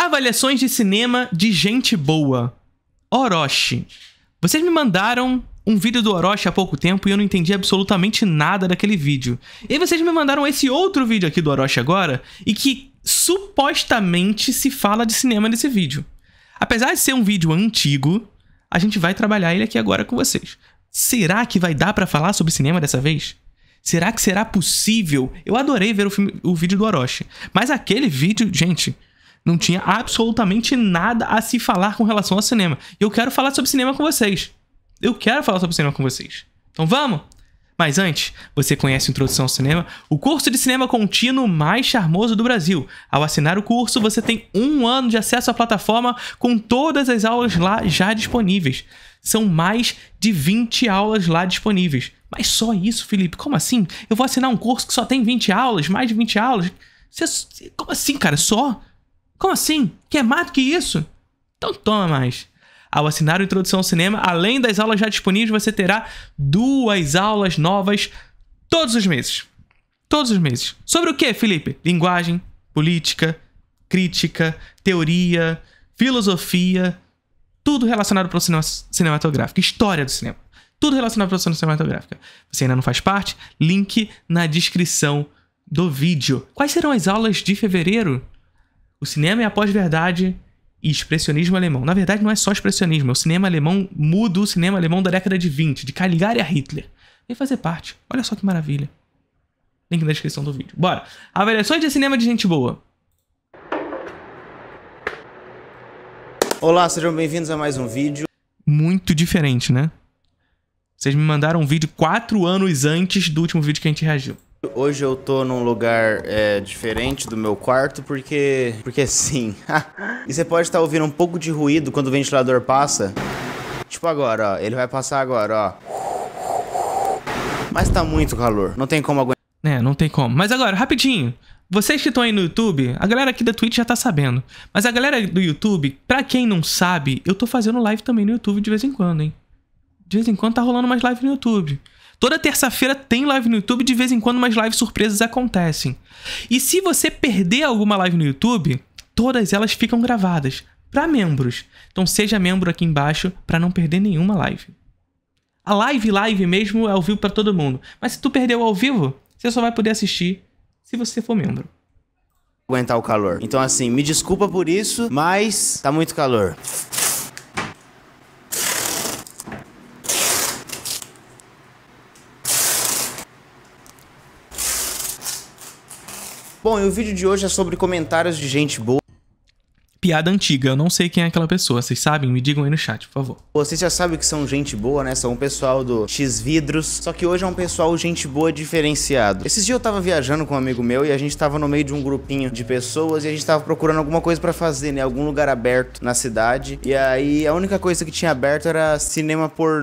Avaliações de cinema de gente boa. Orochi. Vocês me mandaram um vídeo do Orochi há pouco tempo e eu não entendi absolutamente nada daquele vídeo. E vocês me mandaram esse outro vídeo aqui do Orochi agora e que supostamente se fala de cinema nesse vídeo. Apesar de ser um vídeo antigo, a gente vai trabalhar ele aqui agora com vocês. Será que vai dar para falar sobre cinema dessa vez? Será que será possível? Eu adorei ver o, filme, o vídeo do Orochi, mas aquele vídeo, gente, não tinha absolutamente nada a se falar com relação ao cinema. E eu quero falar sobre cinema com vocês. Eu quero falar sobre cinema com vocês. Então vamos? Mas antes, você conhece Introdução ao Cinema, o curso de cinema contínuo mais charmoso do Brasil. Ao assinar o curso, você tem um ano de acesso à plataforma com todas as aulas lá já disponíveis. São mais de 20 aulas lá disponíveis. Mas só isso, Felipe? Como assim? Eu vou assinar um curso que só tem 20 aulas? Mais de 20 aulas? Como assim, cara? Só? Como assim? Quer mais do que isso? Então toma mais. Ao assinar o Introdução ao Cinema, além das aulas já disponíveis, você terá duas aulas novas todos os meses. Todos os meses. Sobre o que, Felipe? Linguagem, política, crítica, teoria, filosofia, tudo relacionado para o cinema cinematográfico, história do cinema. Tudo relacionado à produção cinema cinematográfico. Você ainda não faz parte? Link na descrição do vídeo. Quais serão as aulas de fevereiro? O cinema é a pós-verdade e expressionismo alemão. Na verdade, não é só expressionismo, é o cinema alemão mudo, o cinema alemão da década de 20, de Caligari a Hitler. Vem fazer parte. Olha só que maravilha. Link na descrição do vídeo. Bora! Avaliações de cinema de gente boa. Olá, sejam bem-vindos a mais um vídeo. Muito diferente, né? Vocês me mandaram um vídeo quatro anos antes do último vídeo que a gente reagiu. Hoje eu tô num lugar é, diferente do meu quarto porque. Porque sim. e você pode estar tá ouvindo um pouco de ruído quando o ventilador passa. Tipo agora, ó. Ele vai passar agora, ó. Mas tá muito calor. Não tem como aguentar. É, não tem como. Mas agora, rapidinho. Vocês que estão aí no YouTube, a galera aqui da Twitch já tá sabendo. Mas a galera do YouTube, pra quem não sabe, eu tô fazendo live também no YouTube de vez em quando, hein? De vez em quando tá rolando mais live no YouTube. Toda terça-feira tem live no YouTube, de vez em quando umas lives surpresas acontecem. E se você perder alguma live no YouTube, todas elas ficam gravadas para membros. Então seja membro aqui embaixo para não perder nenhuma live. A live live mesmo é ao vivo para todo mundo, mas se tu perdeu ao vivo, você só vai poder assistir se você for membro aguentar o calor. Então, assim, me desculpa por isso, mas tá muito calor. Bom, e o vídeo de hoje é sobre comentários de gente boa piada antiga. Eu não sei quem é aquela pessoa. Vocês sabem? Me digam aí no chat, por favor. Vocês já sabem que são gente boa, né? São o pessoal do X Vidros. Só que hoje é um pessoal gente boa diferenciado. Esses dias eu tava viajando com um amigo meu e a gente tava no meio de um grupinho de pessoas e a gente tava procurando alguma coisa para fazer, né? Algum lugar aberto na cidade. E aí a única coisa que tinha aberto era cinema por.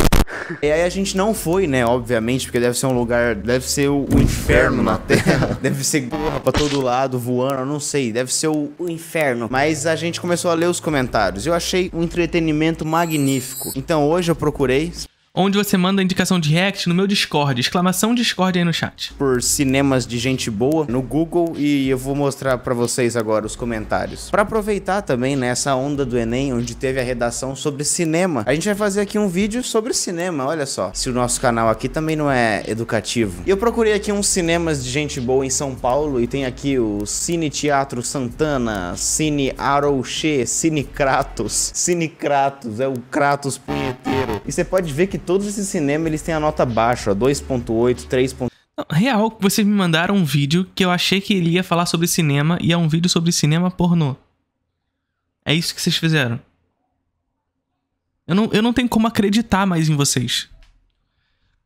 E aí a gente não foi, né? Obviamente, porque deve ser um lugar. Deve ser o, o inferno na Terra. deve ser porra pra todo lado, voando, eu não sei. Deve ser o, o inferno. Mas a gente gente começou a ler os comentários. Eu achei um entretenimento magnífico. Então hoje eu procurei onde você manda indicação de react no meu Discord, exclamação Discord aí no chat. Por cinemas de gente boa no Google e eu vou mostrar para vocês agora os comentários. Para aproveitar também nessa né, onda do Enem, onde teve a redação sobre cinema, a gente vai fazer aqui um vídeo sobre cinema, olha só. Se o nosso canal aqui também não é educativo. E eu procurei aqui uns cinemas de gente boa em São Paulo e tem aqui o Cine Teatro Santana, Cine Arouche, Cine Kratos. Cine Kratos, é o Kratos punheteiro inteiro. E você pode ver que todos esses cinemas eles têm a nota baixa, 2.8, 3. Real, vocês me mandaram um vídeo que eu achei que ele ia falar sobre cinema e é um vídeo sobre cinema pornô. É isso que vocês fizeram. Eu não, eu não tenho como acreditar mais em vocês.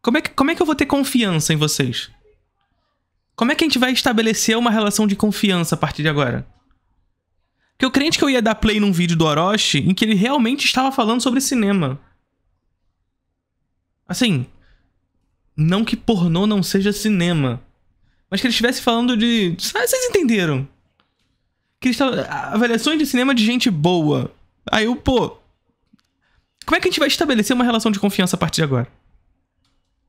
Como é, que, como é que eu vou ter confiança em vocês? Como é que a gente vai estabelecer uma relação de confiança a partir de agora? Porque eu crente que eu ia dar play num vídeo do Orochi em que ele realmente estava falando sobre cinema. Assim, não que pornô não seja cinema, mas que ele estivesse falando de. Ah, vocês entenderam? Que ele estava avaliações de cinema de gente boa. Aí eu, pô. Como é que a gente vai estabelecer uma relação de confiança a partir de agora?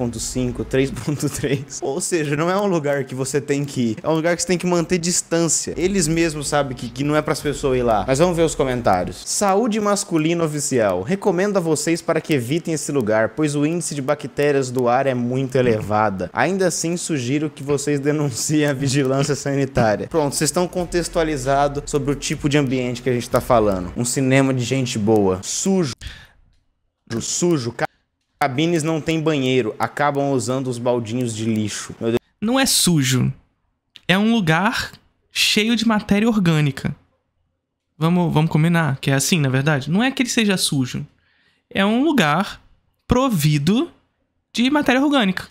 3.5, 3.3. Ou seja, não é um lugar que você tem que ir. É um lugar que você tem que manter distância. Eles mesmos sabem que, que não é para as pessoas ir lá. Mas vamos ver os comentários. Saúde masculina oficial. Recomendo a vocês para que evitem esse lugar, pois o índice de bactérias do ar é muito elevada. Ainda assim, sugiro que vocês denunciem a vigilância sanitária. Pronto, vocês estão contextualizados sobre o tipo de ambiente que a gente está falando. Um cinema de gente boa. Sujo. Sujo, cara. Cabines não têm banheiro, acabam usando os baldinhos de lixo. Não é sujo. É um lugar cheio de matéria orgânica. Vamos, vamos combinar, que é assim, na verdade. Não é que ele seja sujo. É um lugar provido de matéria orgânica.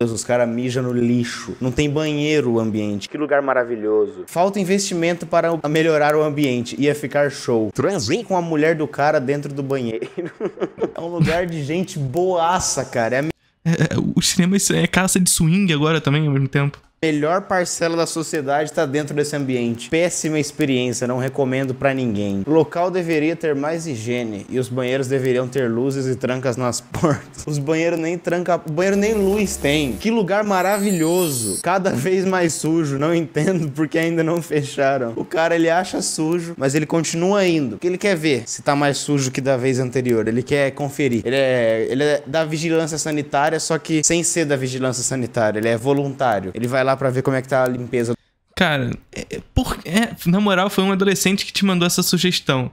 Deus, os caras mijam no lixo. Não tem banheiro o ambiente. Que lugar maravilhoso. Falta investimento para melhorar o ambiente. Ia ficar show. Transir com a mulher do cara dentro do banheiro. é um lugar de gente boaça, cara. É a... É, é, o cinema é caça de swing agora também, ao mesmo tempo melhor parcela da sociedade está dentro desse ambiente. Péssima experiência, não recomendo para ninguém. O local deveria ter mais higiene e os banheiros deveriam ter luzes e trancas nas portas. Os banheiros nem tranca, o banheiro nem luz tem. Que lugar maravilhoso. Cada vez mais sujo, não entendo porque ainda não fecharam. O cara ele acha sujo, mas ele continua indo. Porque ele quer ver se tá mais sujo que da vez anterior, ele quer conferir. Ele é, ele é da vigilância sanitária, só que sem ser da vigilância sanitária, ele é voluntário. Ele vai lá lá para ver como é que tá a limpeza. Cara, é, é, por, é, na moral, foi um adolescente que te mandou essa sugestão.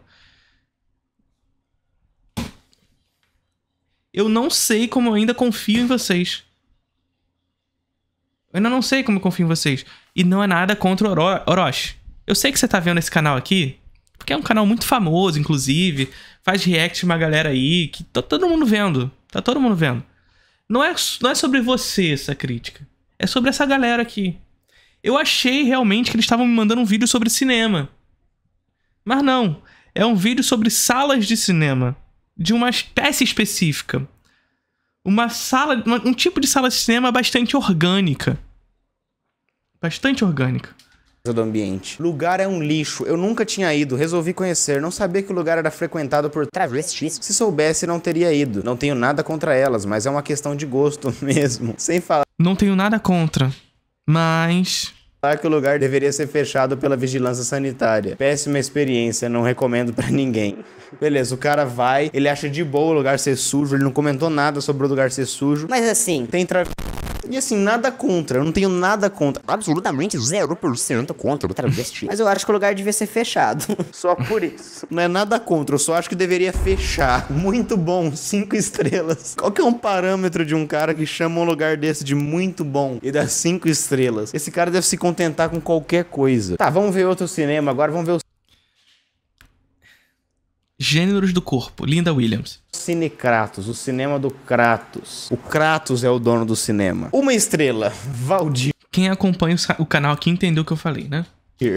Eu não sei como eu ainda confio em vocês. Eu ainda não sei como eu confio em vocês. E não é nada contra o Oro Orochi. Eu sei que você tá vendo esse canal aqui, porque é um canal muito famoso, inclusive. Faz react uma galera aí, que tá todo mundo vendo. Tá todo mundo vendo. Não é, não é sobre você essa crítica é sobre essa galera aqui. Eu achei realmente que eles estavam me mandando um vídeo sobre cinema. Mas não, é um vídeo sobre salas de cinema de uma espécie específica. Uma sala, um tipo de sala de cinema bastante orgânica. Bastante orgânica do ambiente. Lugar é um lixo. Eu nunca tinha ido, resolvi conhecer. Não sabia que o lugar era frequentado por travestis. Se soubesse, não teria ido. Não tenho nada contra elas, mas é uma questão de gosto mesmo. Sem falar. Não tenho nada contra, mas que o lugar deveria ser fechado pela vigilância sanitária. Péssima experiência, não recomendo para ninguém. Beleza, o cara vai, ele acha de boa o lugar ser sujo, ele não comentou nada sobre o lugar ser sujo. Mas assim, tem travesti e assim, nada contra, eu não tenho nada contra. Absolutamente 0% contra o travesti. Mas eu acho que o lugar devia ser fechado. Só por isso. Não é nada contra, eu só acho que deveria fechar. Muito bom, cinco estrelas. Qual que é um parâmetro de um cara que chama um lugar desse de muito bom e dá cinco estrelas? Esse cara deve se contentar com qualquer coisa. Tá, vamos ver outro cinema agora, vamos ver o Gêneros do corpo, Linda Williams. Kratos, o cinema do Kratos. O Kratos é o dono do cinema. Uma estrela, Valdir. Quem acompanha o canal aqui entendeu o que eu falei, né?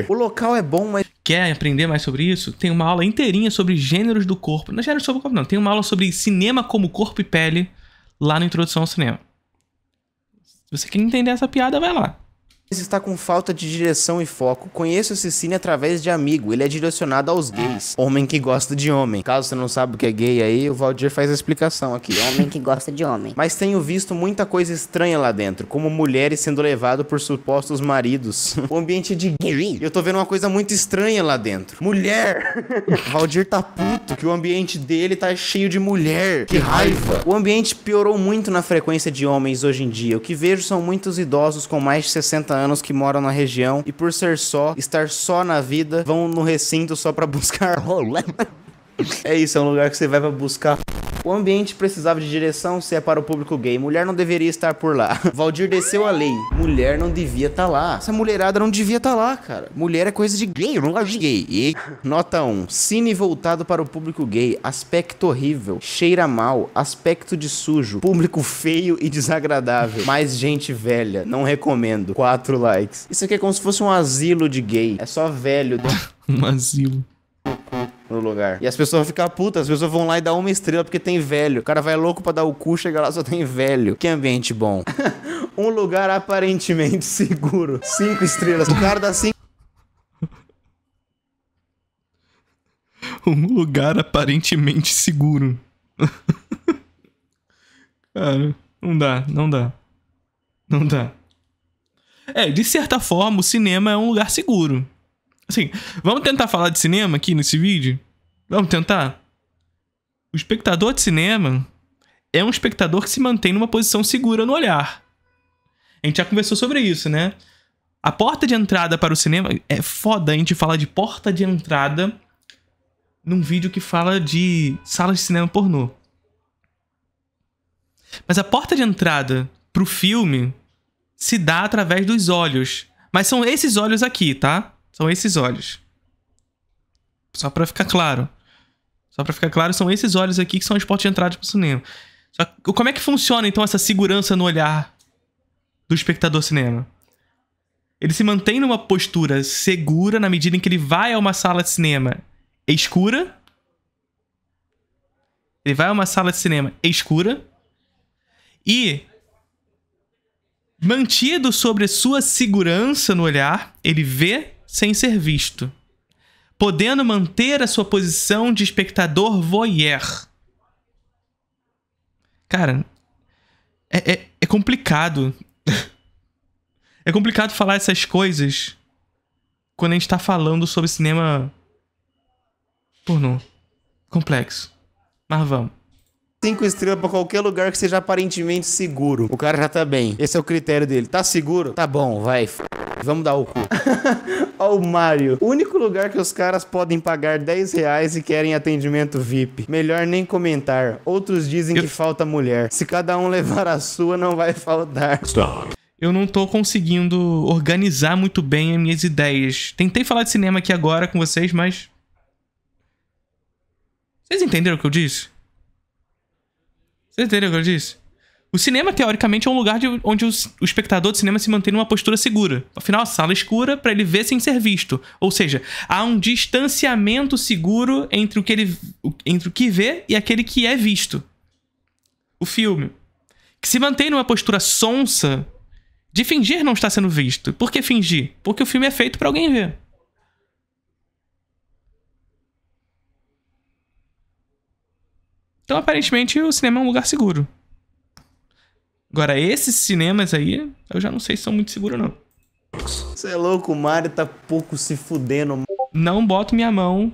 O local é bom, mas. Quer aprender mais sobre isso? Tem uma aula inteirinha sobre gêneros do corpo. Não é gêneros sobre o corpo, não. Tem uma aula sobre cinema como corpo e pele lá na introdução ao cinema. Se você quer entender essa piada, vai lá está com falta de direção e foco. Conheço esse cine através de amigo. Ele é direcionado aos gays. Homem que gosta de homem. Caso você não saiba o que é gay aí, o Valdir faz a explicação aqui. Homem que gosta de homem. Mas tenho visto muita coisa estranha lá dentro, como mulheres sendo levadas por supostos maridos. o ambiente de gay. Eu tô vendo uma coisa muito estranha lá dentro. Mulher! Valdir tá puto que o ambiente dele tá cheio de mulher. Que raiva! O ambiente piorou muito na frequência de homens hoje em dia. O que vejo são muitos idosos com mais de 60 anos anos que moram na região e por ser só, estar só na vida, vão no recinto só para buscar rolê. É isso, é um lugar que você vai para buscar o ambiente precisava de direção se é para o público gay. Mulher não deveria estar por lá. Valdir desceu a lei. Mulher não devia estar tá lá. Essa mulherada não devia estar tá lá, cara. Mulher é coisa de gay, eu não gosto de gay. E... Nota 1. Cine voltado para o público gay. Aspecto horrível. Cheira mal. Aspecto de sujo. Público feio e desagradável. Mais gente velha. Não recomendo. 4 likes. Isso aqui é como se fosse um asilo de gay. É só velho. um asilo no lugar. E as pessoas vão ficar putas, as pessoas vão lá e dar uma estrela porque tem velho. O cara vai louco pra dar o cu, chega lá só tem velho. Que ambiente bom. um lugar aparentemente seguro. Cinco estrelas. O cara dá cinco. um lugar aparentemente seguro. cara, não dá, não dá. Não dá. É, de certa forma, o cinema é um lugar seguro. Assim, vamos tentar falar de cinema aqui nesse vídeo? Vamos tentar? O espectador de cinema é um espectador que se mantém numa posição segura no olhar. A gente já conversou sobre isso, né? A porta de entrada para o cinema. É foda a gente falar de porta de entrada num vídeo que fala de salas de cinema pornô. Mas a porta de entrada pro filme se dá através dos olhos. Mas são esses olhos aqui, tá? São esses olhos. Só para ficar claro. Só para ficar claro, são esses olhos aqui que são as portas de entrada pro cinema. Só, como é que funciona então essa segurança no olhar do espectador cinema? Ele se mantém numa postura segura na medida em que ele vai a uma sala de cinema escura. Ele vai a uma sala de cinema escura. E mantido sobre sua segurança no olhar, ele vê sem ser visto, podendo manter a sua posição de espectador voyeur. Cara, é, é, é complicado. é complicado falar essas coisas quando a gente tá falando sobre cinema pornô. Complexo. Mas vamos cinco estrelas para qualquer lugar que seja aparentemente seguro. O cara já tá bem. Esse é o critério dele. Tá seguro? Tá bom, vai. Vamos dar o cu. Ó o Mario. Único lugar que os caras podem pagar 10 reais e querem atendimento VIP. Melhor nem comentar. Outros dizem Eu... que falta mulher. Se cada um levar a sua, não vai faltar. Stop eu não tô conseguindo organizar muito bem as minhas ideias. Tentei falar de cinema aqui agora com vocês, mas. Vocês entenderam o que eu disse? Vocês entenderam o que eu disse? O cinema, teoricamente, é um lugar de, onde o, o espectador de cinema se mantém numa postura segura. Afinal, a sala escura para ele ver sem ser visto. Ou seja, há um distanciamento seguro entre o que ele entre o que vê e aquele que é visto. O filme. Que se mantém numa postura sonsa de fingir não estar sendo visto. Por que fingir? Porque o filme é feito para alguém ver. Então, aparentemente, o cinema é um lugar seguro. Agora, esses cinemas aí, eu já não sei se são muito seguros, não. Você é louco, o Mario tá pouco se fudendo. Não boto minha mão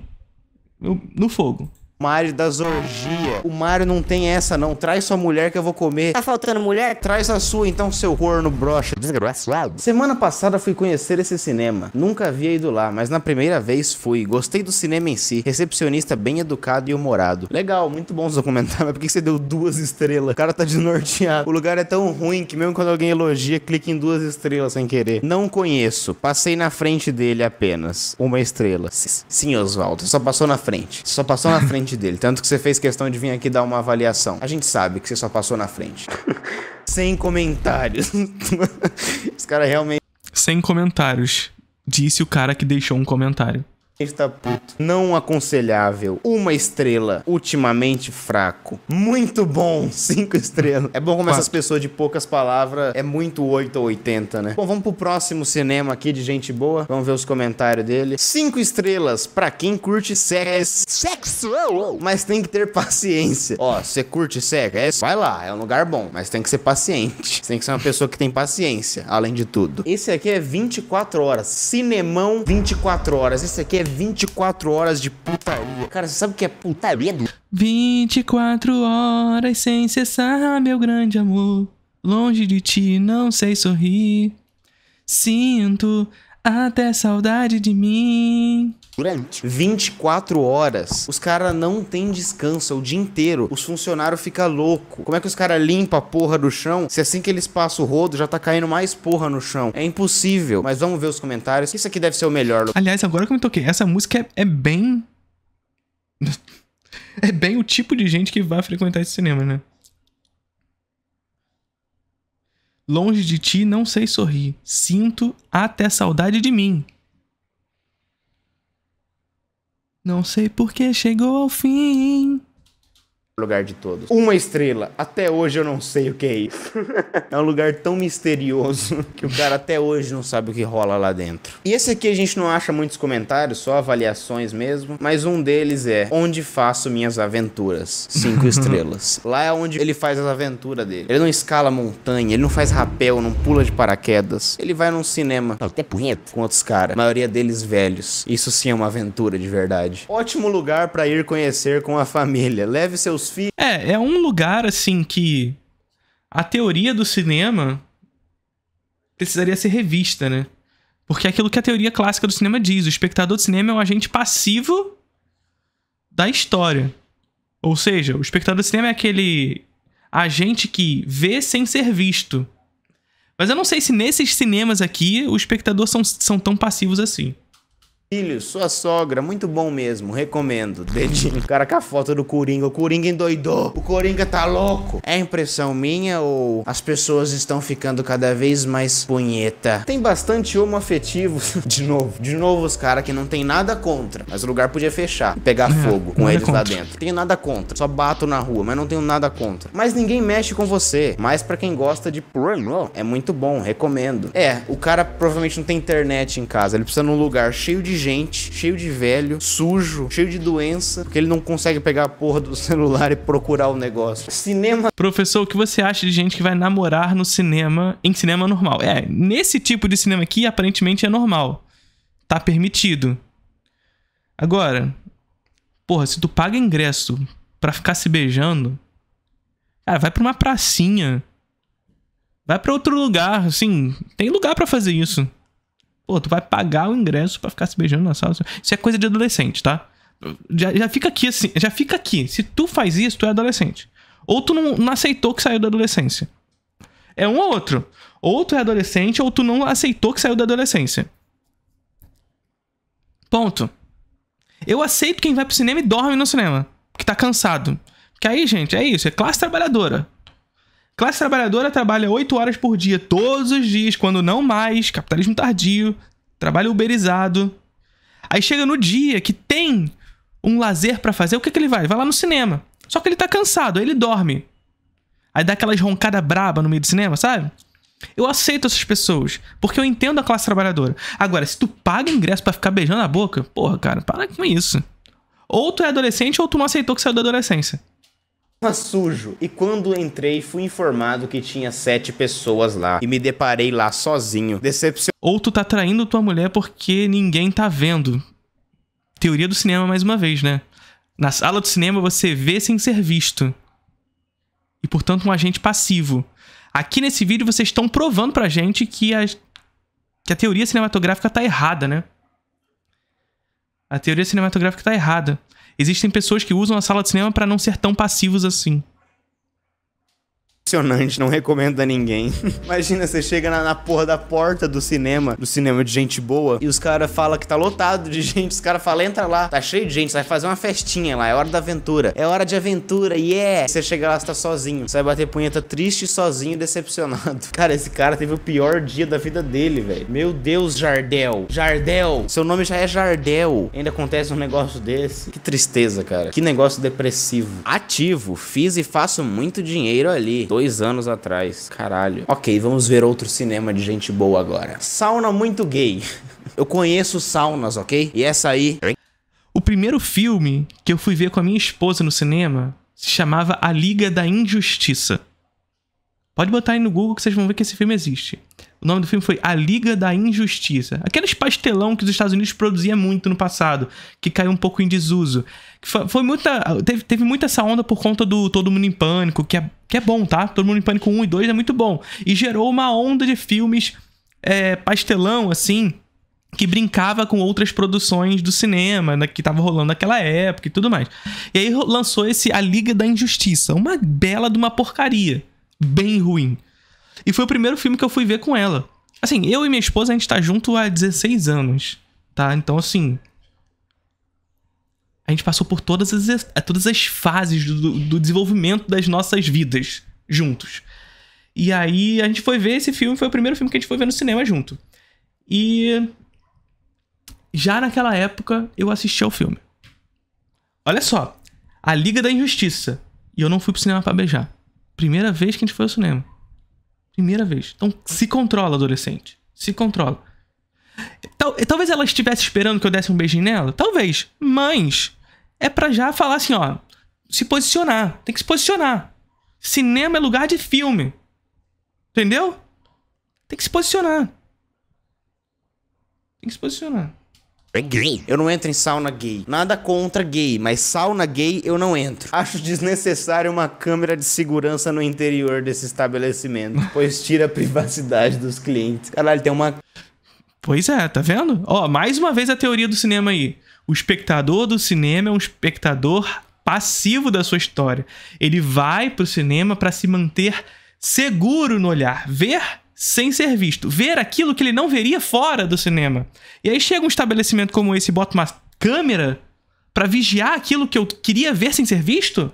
no fogo. Mario das Zorgia. O Mario não tem essa, não. Traz sua mulher que eu vou comer. Tá faltando mulher? Traz a sua, então, seu corno brocha. Desgraçado. Semana passada fui conhecer esse cinema. Nunca havia ido lá, mas na primeira vez fui. Gostei do cinema em si. Recepcionista bem educado e humorado. Legal, muito bom os documentários. Mas por que você deu duas estrelas? O cara tá desnorteado. O lugar é tão ruim que mesmo quando alguém elogia, clica em duas estrelas sem querer. Não conheço. Passei na frente dele apenas. Uma estrela. Sim, Oswaldo. Só passou na frente. Só passou na frente frente dele. Tanto que você fez questão de vir aqui dar uma avaliação. A gente sabe que você só passou na frente. Sem comentários. Esse cara realmente. Sem comentários. Disse o cara que deixou um comentário. Está puto. Não aconselhável. Uma estrela. Ultimamente fraco. Muito bom. Cinco estrelas. É bom como Quatro. essas pessoas de poucas palavras é muito 8 ou 80, né? Bom, vamos pro próximo cinema aqui de gente boa. Vamos ver os comentários dele. Cinco estrelas pra quem curte sexo. Sexo! Mas tem que ter paciência. Ó, você curte sexo? É Vai lá, é um lugar bom. Mas tem que ser paciente. tem que ser uma pessoa que tem paciência, além de tudo. Esse aqui é 24 horas. Cinemão 24 horas. Esse aqui é 24 horas de putaria. Cara, você sabe o que é putaria? Do... 24 horas sem cessar, meu grande amor. Longe de ti, não sei sorrir. Sinto até saudade de mim durante 24 horas. Os caras não tem descanso é o dia inteiro. Os funcionários ficam louco. Como é que os caras limpam a porra do chão se assim que eles passam o rodo já tá caindo mais porra no chão? É impossível. Mas vamos ver os comentários. Isso aqui deve ser o melhor. Aliás, agora que eu me toquei, essa música é, é bem. é bem o tipo de gente que vai frequentar esse cinema, né? Longe de ti, não sei sorrir. Sinto até saudade de mim. Não sei por que chegou ao fim lugar de todos. Uma estrela, até hoje eu não sei o que é isso. é um lugar tão misterioso que o cara até hoje não sabe o que rola lá dentro. E esse aqui a gente não acha muitos comentários, só avaliações mesmo, mas um deles é Onde faço minhas aventuras? Cinco estrelas. Lá é onde ele faz as aventuras dele. Ele não escala montanha, ele não faz rapel, não pula de paraquedas. Ele vai num cinema, até punheta, com outros caras. A maioria deles velhos. Isso sim é uma aventura de verdade. Ótimo lugar para ir conhecer com a família. Leve seus seus filhos. É, é um lugar assim que a teoria do cinema precisaria ser revista, né? Porque é aquilo que a teoria clássica do cinema diz, o espectador do cinema é um agente passivo da história. Ou seja, o espectador do cinema é aquele agente que vê sem ser visto. Mas eu não sei se nesses cinemas aqui os espectadores são, são tão passivos assim. Filho, sua sogra, muito bom mesmo, recomendo. Dedinho. O cara com a foto do Coringa, o Coringa endoidou. O Coringa tá louco. É impressão minha ou as pessoas estão ficando cada vez mais punheta? Tem bastante homo afetivo. de novo, de novo os caras que não tem nada contra. Mas o lugar podia fechar e pegar é, fogo com eles contra. lá dentro. Tenho nada contra. Só bato na rua, mas não tenho nada contra. Mas ninguém mexe com você. Mas para quem gosta de pornô, é muito bom, recomendo. É, o cara provavelmente não tem internet em casa. Ele precisa num lugar cheio de gente, cheio de velho, sujo, cheio de doença, porque ele não consegue pegar a porra do celular e procurar o negócio. Cinema. Professor, o que você acha de gente que vai namorar no cinema, em cinema normal? É, nesse tipo de cinema aqui, aparentemente é normal. Tá permitido. Agora, porra, se tu paga ingresso pra ficar se beijando, cara, vai pra uma pracinha. Vai para outro lugar, assim, tem lugar para fazer isso. Pô, tu vai pagar o ingresso para ficar se beijando na sala. Assim. Isso é coisa de adolescente, tá? Já, já fica aqui assim, já fica aqui. Se tu faz isso, tu é adolescente. Ou tu não, não aceitou que saiu da adolescência. É um ou outro. Ou tu é adolescente, ou tu não aceitou que saiu da adolescência. Ponto. Eu aceito quem vai pro cinema e dorme no cinema. Porque tá cansado. Que aí, gente, é isso. É classe trabalhadora. Classe trabalhadora trabalha 8 horas por dia, todos os dias, quando não mais, capitalismo tardio, trabalho uberizado. Aí chega no dia que tem um lazer para fazer, o que, que ele vai? Vai lá no cinema. Só que ele tá cansado, aí ele dorme. Aí dá aquelas roncadas braba no meio do cinema, sabe? Eu aceito essas pessoas, porque eu entendo a classe trabalhadora. Agora, se tu paga ingresso para ficar beijando a boca, porra, cara, para com isso. Ou tu é adolescente ou tu não aceitou que saiu da adolescência sujo. E quando entrei, fui informado que tinha sete pessoas lá. E me deparei lá sozinho. Decepcionado. Ou tu tá traindo tua mulher porque ninguém tá vendo. Teoria do cinema, mais uma vez, né? Na sala do cinema você vê sem ser visto. E portanto, um agente passivo. Aqui nesse vídeo vocês estão provando pra gente que a, que a teoria cinematográfica tá errada, né? A teoria cinematográfica tá errada existem pessoas que usam a sala de cinema para não ser tão passivos assim impressionante, não recomendo a ninguém. Imagina, você chega na, na, porra da porta do cinema, do cinema de gente boa, e os caras falam que tá lotado de gente, os caras falam, entra lá, tá cheio de gente, você vai fazer uma festinha lá, é hora da aventura, é hora de aventura, yeah! Você chega lá, você tá sozinho, você vai bater punheta triste, sozinho, decepcionado. Cara, esse cara teve o pior dia da vida dele, velho. Meu Deus, Jardel. Jardel, seu nome já é Jardel. Ainda acontece um negócio desse. Que tristeza, cara. Que negócio depressivo. Ativo, fiz e faço muito dinheiro ali dois anos atrás. Caralho. Ok, vamos ver outro cinema de gente boa agora. Sauna muito gay. Eu conheço saunas, ok? E essa aí. O primeiro filme que eu fui ver com a minha esposa no cinema se chamava A Liga da Injustiça. Pode botar aí no Google que vocês vão ver que esse filme existe. O nome do filme foi A Liga da Injustiça. Aqueles pastelão que os Estados Unidos produzia muito no passado, que caiu um pouco em desuso. Foi, foi muita, teve, teve muita essa onda por conta do Todo Mundo em Pânico, que é, que é bom, tá? Todo Mundo em Pânico 1 e 2 é muito bom. E gerou uma onda de filmes é, pastelão, assim, que brincava com outras produções do cinema, né, que tava rolando naquela época e tudo mais. E aí lançou esse A Liga da Injustiça, uma bela de uma porcaria bem ruim. E foi o primeiro filme que eu fui ver com ela. Assim, eu e minha esposa, a gente tá junto há 16 anos, tá? Então, assim. A gente passou por todas as, eh, todas as fases do, do desenvolvimento das nossas vidas juntos. E aí a gente foi ver esse filme, foi o primeiro filme que a gente foi ver no cinema junto. E. Já naquela época, eu assisti ao filme. Olha só. A Liga da Injustiça. E eu não fui pro cinema pra beijar. Primeira vez que a gente foi ao cinema. Primeira vez. Então se controla, adolescente. Se controla. Tal, talvez ela estivesse esperando que eu desse um beijinho nela. Talvez. Mas é para já falar assim, ó. Se posicionar. Tem que se posicionar. Cinema é lugar de filme. Entendeu? Tem que se posicionar. Tem que se posicionar. É gay. Eu não entro em sauna gay. Nada contra gay, mas sauna gay eu não entro. Acho desnecessário uma câmera de segurança no interior desse estabelecimento, pois tira a privacidade dos clientes. Caralho, tem uma. Pois é, tá vendo? Ó, mais uma vez a teoria do cinema aí. O espectador do cinema é um espectador passivo da sua história. Ele vai pro cinema para se manter seguro no olhar. Ver sem ser visto. Ver aquilo que ele não veria fora do cinema. E aí chega um estabelecimento como esse e bota uma câmera para vigiar aquilo que eu queria ver sem ser visto?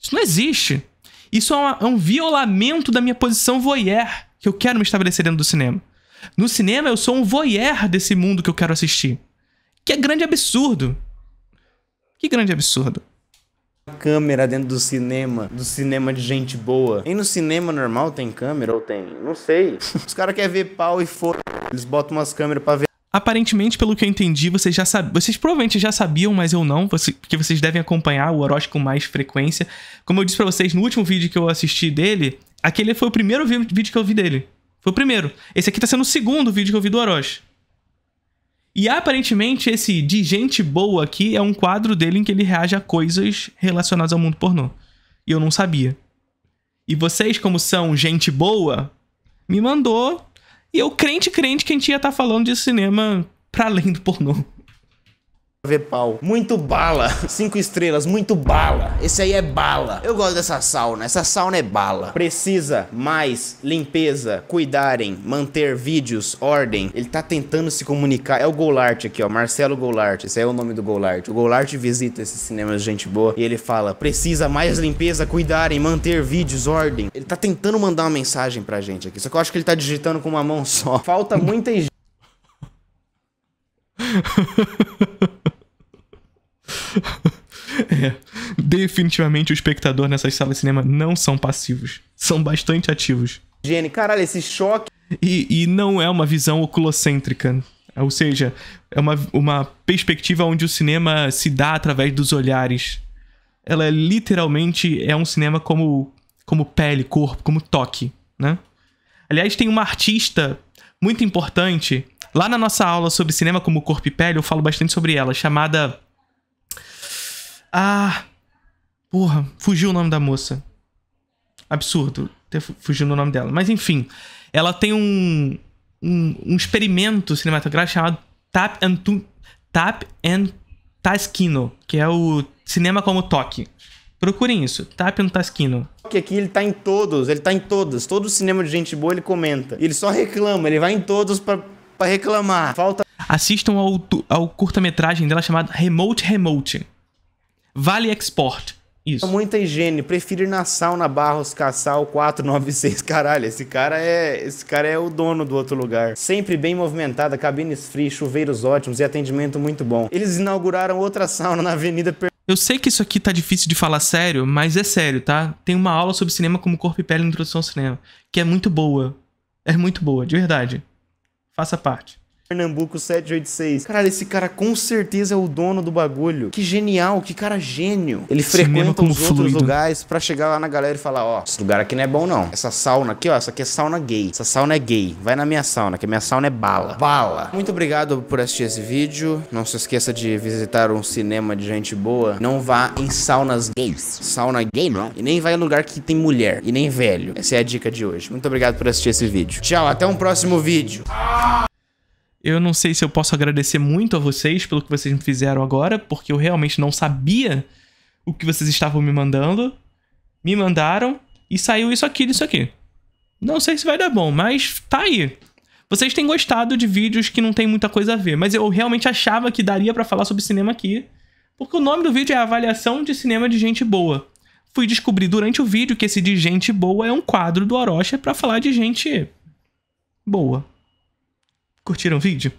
Isso não existe. Isso é, uma, é um violamento da minha posição voyeur, que eu quero me estabelecer dentro do cinema. No cinema, eu sou um voyeur desse mundo que eu quero assistir. Que é grande absurdo. Que grande absurdo câmera dentro do cinema, do cinema de gente boa. E no cinema normal tem câmera ou tem? Não sei. Os caras querem ver pau e foda. Eles botam umas câmeras pra ver. Aparentemente, pelo que eu entendi, vocês já sabem, Vocês provavelmente já sabiam, mas eu não, porque vocês devem acompanhar o Orochi com mais frequência. Como eu disse para vocês no último vídeo que eu assisti dele, aquele foi o primeiro vídeo que eu vi dele. Foi o primeiro. Esse aqui tá sendo o segundo vídeo que eu vi do Orochi. E aparentemente esse de gente boa aqui é um quadro dele em que ele reage a coisas relacionadas ao mundo pornô. E eu não sabia. E vocês, como são gente boa, me mandou. E eu crente crente que a gente ia estar tá falando de cinema para além do pornô. Vepal. Muito bala. Cinco estrelas, muito bala. Esse aí é bala. Eu gosto dessa sauna. Essa sauna é bala. Precisa mais limpeza, cuidarem, manter vídeos, ordem. Ele tá tentando se comunicar. É o Goulart aqui, ó. Marcelo Goulart. Esse é o nome do Goulart. O Goulart visita esses cinemas de gente boa e ele fala: precisa mais limpeza, cuidarem, manter vídeos, ordem. Ele tá tentando mandar uma mensagem pra gente aqui. Só que eu acho que ele tá digitando com uma mão só. Falta muita higiene. é. Definitivamente o espectador nessas salas de cinema não são passivos. São bastante ativos. Gene, caralho, esse choque. E, e não é uma visão oculocêntrica. Ou seja, é uma, uma perspectiva onde o cinema se dá através dos olhares. Ela é, literalmente é um cinema como, como pele, corpo, como toque, né? Aliás, tem uma artista muito importante. Lá na nossa aula sobre cinema como corpo e pele, eu falo bastante sobre ela, chamada ah! Porra, fugiu o nome da moça. Absurdo ter fugido o nome dela. Mas enfim, ela tem um, um, um experimento cinematográfico chamado Tap and, tu, Tap and Taskino, que é o cinema como toque. Procurem isso, Tap and Taskino. Que aqui ele tá em todos, ele tá em todas. Todo cinema de gente boa ele comenta. Ele só reclama, ele vai em todos pra, pra reclamar. Falta. Assistam ao, ao curta-metragem dela chamado Remote Remote Vale Export. Isso. Muita higiene, prefiro ir na sauna Barros caçar o 496. Caralho, esse cara é, esse cara é o dono do outro lugar. Sempre bem movimentada, cabines free, chuveiros ótimos e atendimento muito bom. Eles inauguraram outra sauna na Avenida per... Eu sei que isso aqui tá difícil de falar sério, mas é sério, tá? Tem uma aula sobre cinema como corpo e pele introdução ao cinema, que é muito boa. É muito boa, de verdade. Faça parte. Pernambuco 786. Caralho, esse cara com certeza é o dono do bagulho. Que genial, que cara gênio. Ele frequenta os fluido. outros lugares para chegar lá na galera e falar, ó, oh, esse lugar aqui não é bom não. Essa sauna aqui, ó, essa aqui é sauna gay. Essa sauna é gay. Vai na minha sauna, que a minha sauna é bala. Bala. Muito obrigado por assistir esse vídeo. Não se esqueça de visitar um cinema de gente boa. Não vá em saunas gays. Sauna gay não. E nem vai em lugar que tem mulher e nem velho. Essa é a dica de hoje. Muito obrigado por assistir esse vídeo. Tchau, até um próximo vídeo. Ah! Eu não sei se eu posso agradecer muito a vocês pelo que vocês me fizeram agora, porque eu realmente não sabia o que vocês estavam me mandando. Me mandaram e saiu isso aqui, isso aqui. Não sei se vai dar bom, mas tá aí. Vocês têm gostado de vídeos que não tem muita coisa a ver, mas eu realmente achava que daria para falar sobre cinema aqui, porque o nome do vídeo é Avaliação de Cinema de Gente Boa. Fui descobrir durante o vídeo que esse de gente boa é um quadro do Orocha para falar de gente boa. Curtiram o vídeo?